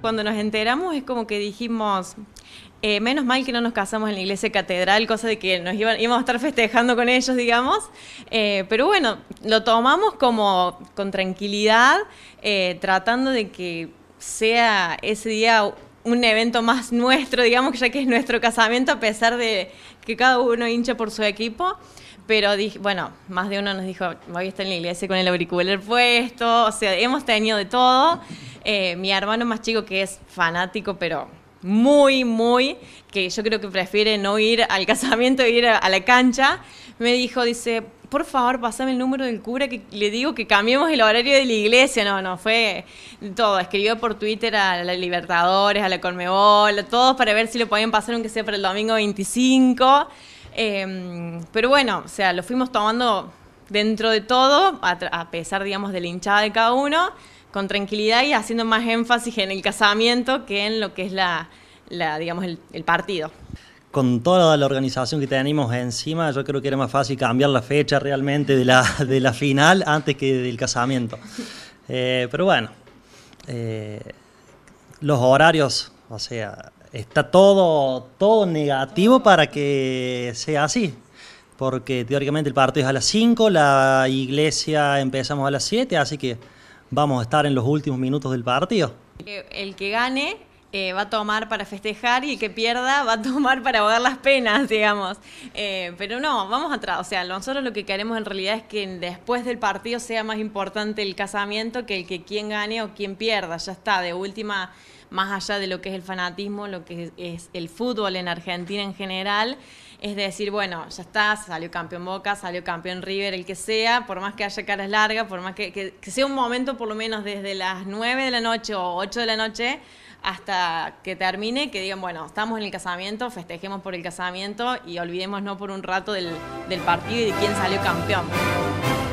cuando nos enteramos es como que dijimos, eh, menos mal que no nos casamos en la iglesia catedral, cosa de que nos íbamos a estar festejando con ellos, digamos. Eh, pero bueno, lo tomamos como con tranquilidad, eh, tratando de que sea ese día un evento más nuestro, digamos, ya que es nuestro casamiento, a pesar de que cada uno hincha por su equipo. Pero bueno, más de uno nos dijo, voy a estar en la iglesia con el auricular puesto, o sea, hemos tenido de todo. Eh, mi hermano más chico que es fanático, pero muy, muy, que yo creo que prefiere no ir al casamiento y e ir a, la cancha, me dijo, dice, por favor, pasame el número del cura que le digo que cambiemos el horario de la iglesia. No, no, fue todo. Escribió por Twitter a la Libertadores, a la Conmebol, a todos para ver si lo podían pasar aunque sea para el domingo 25. Em, pero bueno, o sea, lo fuimos tomando dentro de todo, a, a pesar, digamos, de la hinchada de cada uno con tranquilidad y haciendo más énfasis en el casamiento que en lo que es la, digamos, el, partido. Con toda la organización que tenemos encima, yo creo que era más fácil cambiar la fecha realmente de la, de la final antes que del casamiento. Eh, pero bueno, eh, los horarios, o sea, está todo, todo negativo para que sea así porque teóricamente el partido es a las 5, la iglesia empezamos a las 7, así que vamos a estar en los últimos minutos del partido. El que gane eh, va a tomar para festejar y el que pierda va a tomar para ahogar las penas, digamos. Eh, pero no, vamos atrás. O sea, nosotros lo que queremos en realidad es que después del partido sea más importante el casamiento que el que quien gane o quien pierda. Ya está, de última más allá de lo que es el fanatismo, lo que es el fútbol en Argentina en general, es decir, bueno, ya está, salió campeón Boca, salió campeón River, el que sea, por más que haya caras largas, por más que, sea un momento por lo menos desde las 9 de la noche o 8 de la noche, hasta que termine, que digan, bueno, estamos en el casamiento, festejemos por el casamiento y olvidémonos por un rato del, del partido y de quién salió campeón.